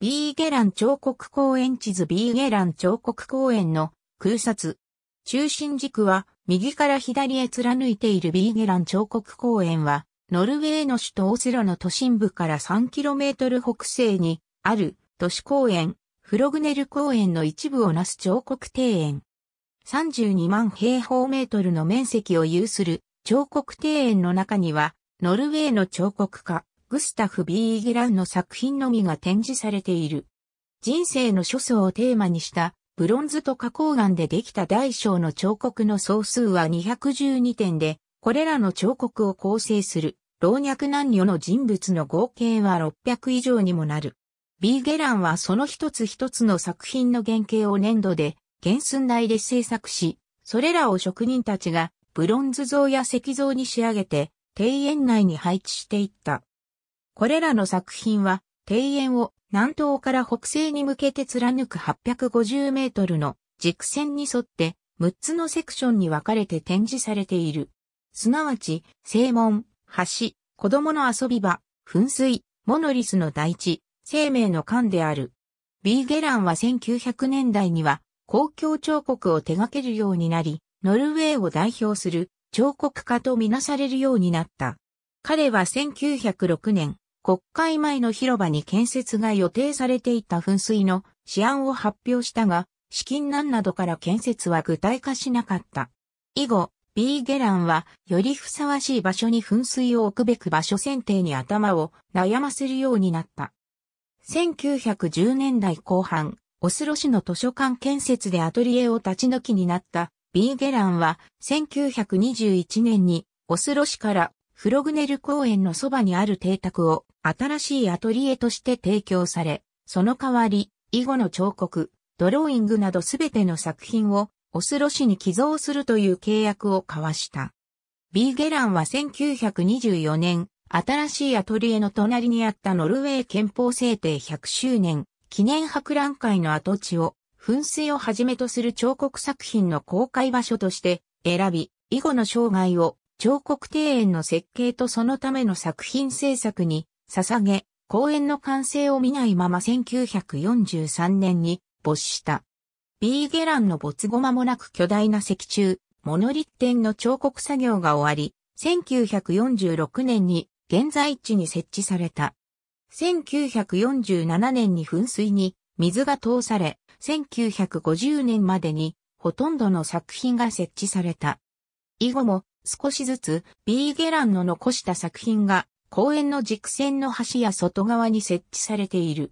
ビーゲラン彫刻公園地図ビーゲラン彫刻公園の空撮。中心軸は右から左へ貫いているビーゲラン彫刻公園は、ノルウェーの首都オスロの都心部から 3km 北西にある都市公園、フログネル公園の一部をなす彫刻庭園。32万平方メートルの面積を有する彫刻庭園の中には、ノルウェーの彫刻家、グスタフ・ B・ イギランの作品のみが展示されている。人生の諸相をテーマにしたブロンズと花崗岩でできた大小の彫刻の総数は212点で、これらの彫刻を構成する老若男女の人物の合計は600以上にもなる。ビーゲランはその一つ一つの作品の原型を粘土で原寸大で制作し、それらを職人たちがブロンズ像や石像に仕上げて庭園内に配置していった。これらの作品は、庭園を南東から北西に向けて貫く850メートルの軸線に沿って6つのセクションに分かれて展示されている。すなわち、正門、橋、子供の遊び場、噴水、モノリスの大地、生命の間である。ビーゲランは1900年代には公共彫刻を手掛けるようになり、ノルウェーを代表する彫刻家とみなされるようになった。彼は1906年、国会前の広場に建設が予定されていた噴水の試案を発表したが、資金難などから建設は具体化しなかった。以後、ビーゲランは、よりふさわしい場所に噴水を置くべく場所選定に頭を悩ませるようになった。1910年代後半、オスロ市の図書館建設でアトリエを立ち退きになったビーゲランは、1921年にオスロ市からフログネル公園のそばにある邸宅を新しいアトリエとして提供され、その代わり、以後の彫刻、ドローイングなどすべての作品をオスロ市に寄贈するという契約を交わした。ビーゲランは1924年、新しいアトリエの隣にあったノルウェー憲法制定100周年記念博覧会の跡地を噴水をはじめとする彫刻作品の公開場所として選び、以後の生涯を彫刻庭園の設計とそのための作品制作に捧げ、公園の完成を見ないまま1943年に没した。ビーゲランの没後間もなく巨大な石柱、モノリッテンの彫刻作業が終わり、1946年に現在地に設置された。1947年に噴水に水が通され、1950年までにほとんどの作品が設置された。以後も少しずつビーゲランの残した作品が公園の軸線の端や外側に設置されている。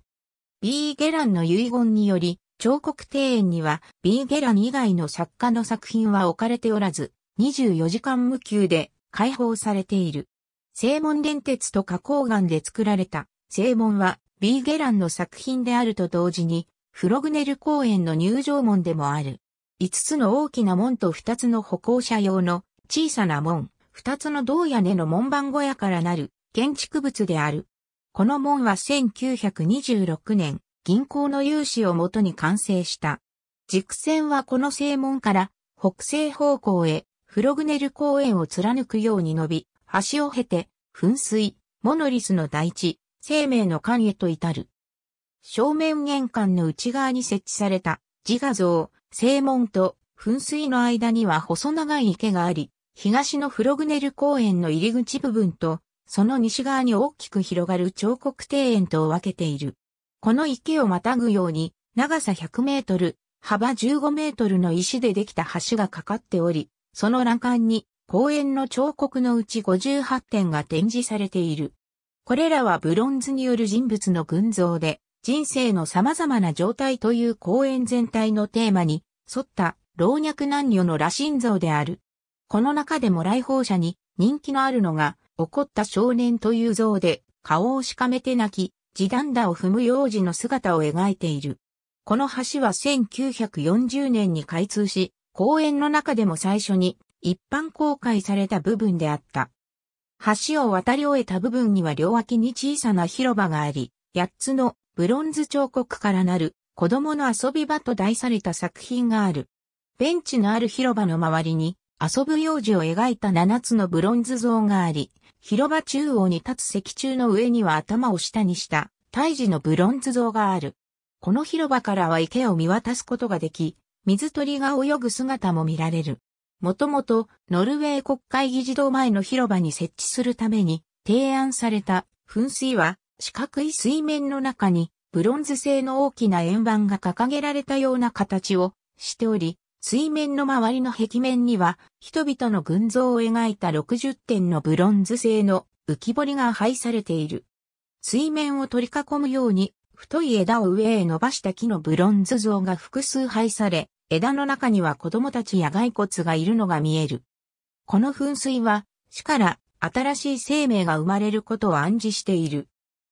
B. ゲランの遺言により、彫刻庭園には B. ゲラン以外の作家の作品は置かれておらず、24時間無休で開放されている。正門電鉄と花崗岩で作られた正門は B. ゲランの作品であると同時にフログネル公園の入場門でもある。5つの大きな門と2つの歩行者用の小さな門、2つの銅屋根の門番小屋からなる建築物である。この門は1926年、銀行の融資をもとに完成した。軸線はこの正門から北西方向へフログネル公園を貫くように伸び、橋を経て噴水、モノリスの大地、生命の間へと至る。正面玄関の内側に設置された自画像、正門と噴水の間には細長い池があり、東のフログネル公園の入り口部分とその西側に大きく広がる彫刻庭園と分けている。この池をまたぐように、長さ100メートル、幅15メートルの石でできた橋がかかっており、その欄干に公園の彫刻のうち58点が展示されている。これらはブロンズによる人物の群像で、人生の様々な状態という公園全体のテーマに沿った老若男女の羅針像である。この中でも来訪者に人気のあるのが怒った少年という像で、顔をしかめて泣き、地団打を踏む幼児の姿を描いている。この橋は1940年に開通し、公園の中でも最初に一般公開された部分であった。橋を渡り終えた部分には両脇に小さな広場があり、8つのブロンズ彫刻からなる子供の遊び場と題された作品がある。ベンチのある広場の周りに遊ぶ幼児を描いた7つのブロンズ像があり、広場中央に立つ石柱の上には頭を下にした胎児のブロンズ像がある。この広場からは池を見渡すことができ、水鳥が泳ぐ姿も見られる。もともと、ノルウェー国会議事堂前の広場に設置するために提案された噴水は、四角い水面の中にブロンズ製の大きな円盤が掲げられたような形をしており、水面の周りの壁面には、人々の群像を描いた60点のブロンズ製の浮き彫りが配されている。水面を取り囲むように、太い枝を上へ伸ばした木のブロンズ像が複数配され、枝の中には子供たちや骸骨がいるのが見える。この噴水は、死から新しい生命が生まれることを暗示している。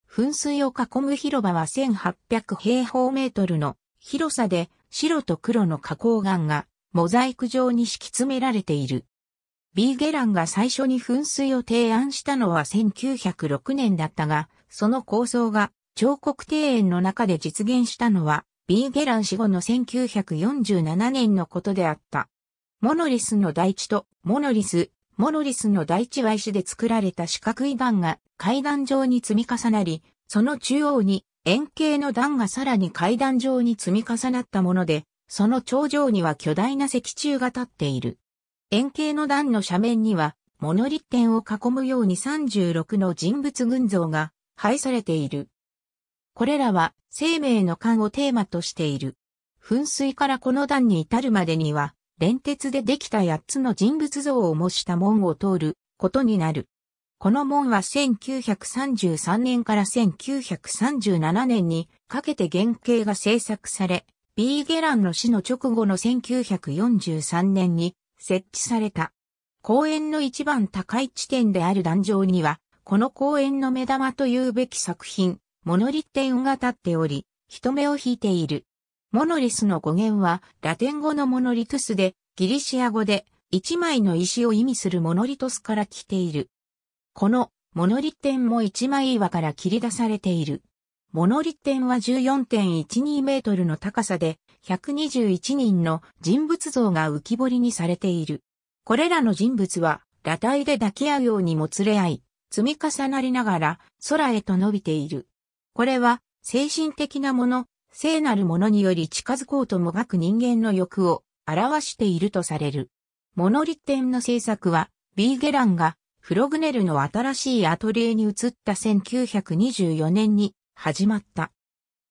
噴水を囲む広場は1800平方メートルの広さで白と黒の花崗岩がモザイク状に敷き詰められている。ビーゲランが最初に噴水を提案したのは1906年だったが、その構想が彫刻庭園の中で実現したのは、ビーゲラン死後の1947年のことであった。モノリスの大地とモノリス、モノリスの大地は石で作られた四角い岩が階段状に積み重なり、その中央に円形の段がさらに階段状に積み重なったもので、その頂上には巨大な石柱が立っている。円形の段の斜面には、モノリを囲むように36の人物群像が配されている。これらは生命の間をテーマとしている。噴水からこの段に至るまでには、連鉄でできた8つの人物像を模した門を通ることになる。この門は1933年から1937年にかけて原型が制作され、ビーゲランの死の直後の1943年に設置された。公園の一番高い地点である壇上には、この公園の目玉というべき作品、モノリテンが立っており、人目を引いている。モノリスの語源は、ラテン語のモノリトゥスで、ギリシア語で、一枚の石を意味するモノリトスから来ている。このモノリッテンも一枚岩から切り出されている。モノリッテンは14.12メートルの高さで121人の人物像が浮き彫りにされている。これらの人物は裸体で抱き合うようにもつれ合い、積み重なりながら空へと伸びている。これは精神的なもの、聖なるものにより近づこうともがく人間の欲を表しているとされる。モノリッテンの制作は、ビーゲランがフログネルの新しいアトリエに移った1924年に始まった。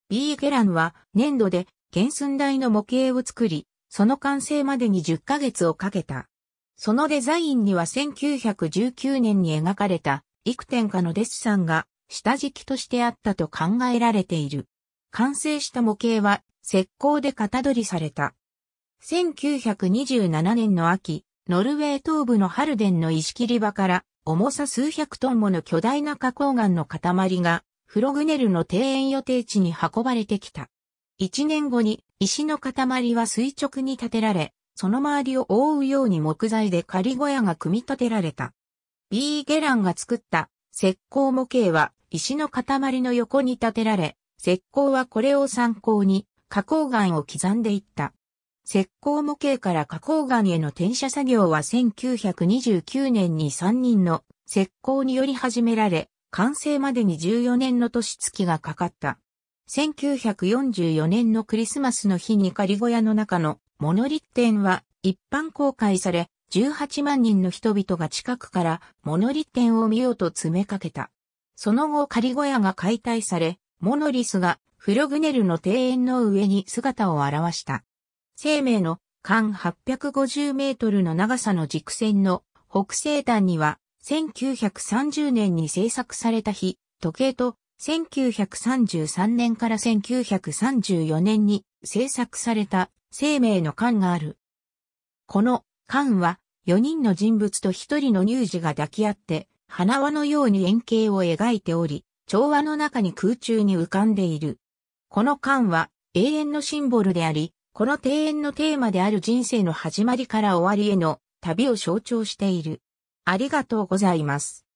B. ゲランは粘土で原寸大の模型を作り、その完成までに10ヶ月をかけた。そのデザインには1919年に描かれた幾点かのデッサンが下敷きとしてあったと考えられている。完成した模型は石膏で型取りされた。1927年の秋、ノルウェー東部のハルデンの石切り場から重さ数百トンもの巨大な花崗岩の塊がフログネルの庭園予定地に運ばれてきた。一年後に石の塊は垂直に建てられ、その周りを覆うように木材で仮小屋が組み立てられた。ビーゲランが作った石膏模型は石の塊の横に建てられ、石膏はこれを参考に花崗岩を刻んでいった。石膏模型から花崗岩への転写作業は1929年に3人の石膏により始められ、完成までに14年の年月がかかった。1944年のクリスマスの日に仮小屋の中のモノリッテンは一般公開され、18万人の人々が近くからモノリッテンを見ようと詰めかけた。その後仮小屋が解体され、モノリスがフログネルの庭園の上に姿を現した。生命の間850メートルの長さの軸線の北西端には1930年に制作された日、時計と1933年から1934年に制作された生命の間がある。この間は4人の人物と1人の乳児が抱き合って花輪のように円形を描いており、調和の中に空中に浮かんでいる。この間は永遠のシンボルであり、この庭園のテーマである人生の始まりから終わりへの旅を象徴している。ありがとうございます。